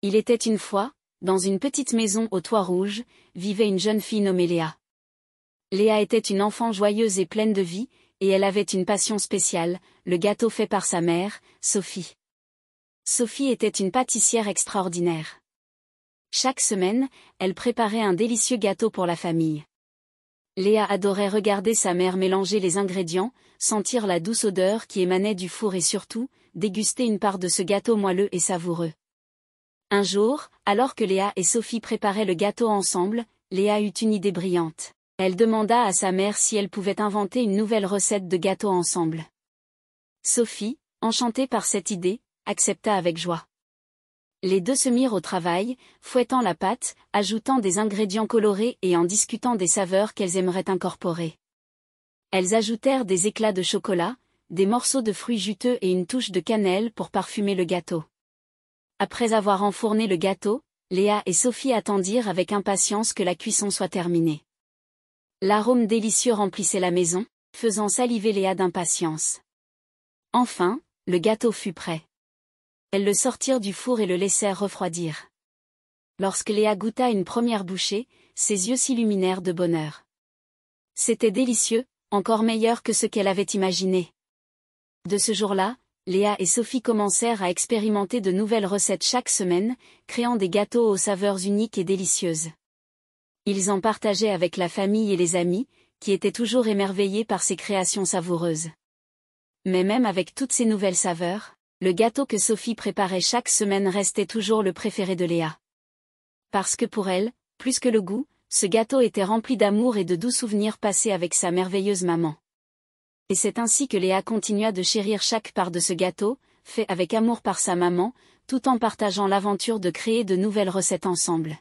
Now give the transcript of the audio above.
Il était une fois, dans une petite maison au toit rouge, vivait une jeune fille nommée Léa. Léa était une enfant joyeuse et pleine de vie, et elle avait une passion spéciale, le gâteau fait par sa mère, Sophie. Sophie était une pâtissière extraordinaire. Chaque semaine, elle préparait un délicieux gâteau pour la famille. Léa adorait regarder sa mère mélanger les ingrédients, sentir la douce odeur qui émanait du four et surtout, déguster une part de ce gâteau moelleux et savoureux. Un jour, alors que Léa et Sophie préparaient le gâteau ensemble, Léa eut une idée brillante. Elle demanda à sa mère si elle pouvait inventer une nouvelle recette de gâteau ensemble. Sophie, enchantée par cette idée, accepta avec joie. Les deux se mirent au travail, fouettant la pâte, ajoutant des ingrédients colorés et en discutant des saveurs qu'elles aimeraient incorporer. Elles ajoutèrent des éclats de chocolat, des morceaux de fruits juteux et une touche de cannelle pour parfumer le gâteau. Après avoir enfourné le gâteau, Léa et Sophie attendirent avec impatience que la cuisson soit terminée. L'arôme délicieux remplissait la maison, faisant saliver Léa d'impatience. Enfin, le gâteau fut prêt. Elles le sortirent du four et le laissèrent refroidir. Lorsque Léa goûta une première bouchée, ses yeux s'illuminèrent de bonheur. C'était délicieux, encore meilleur que ce qu'elle avait imaginé. De ce jour-là, Léa et Sophie commencèrent à expérimenter de nouvelles recettes chaque semaine, créant des gâteaux aux saveurs uniques et délicieuses. Ils en partageaient avec la famille et les amis, qui étaient toujours émerveillés par ces créations savoureuses. Mais même avec toutes ces nouvelles saveurs, le gâteau que Sophie préparait chaque semaine restait toujours le préféré de Léa. Parce que pour elle, plus que le goût, ce gâteau était rempli d'amour et de doux souvenirs passés avec sa merveilleuse maman. Et c'est ainsi que Léa continua de chérir chaque part de ce gâteau, fait avec amour par sa maman, tout en partageant l'aventure de créer de nouvelles recettes ensemble.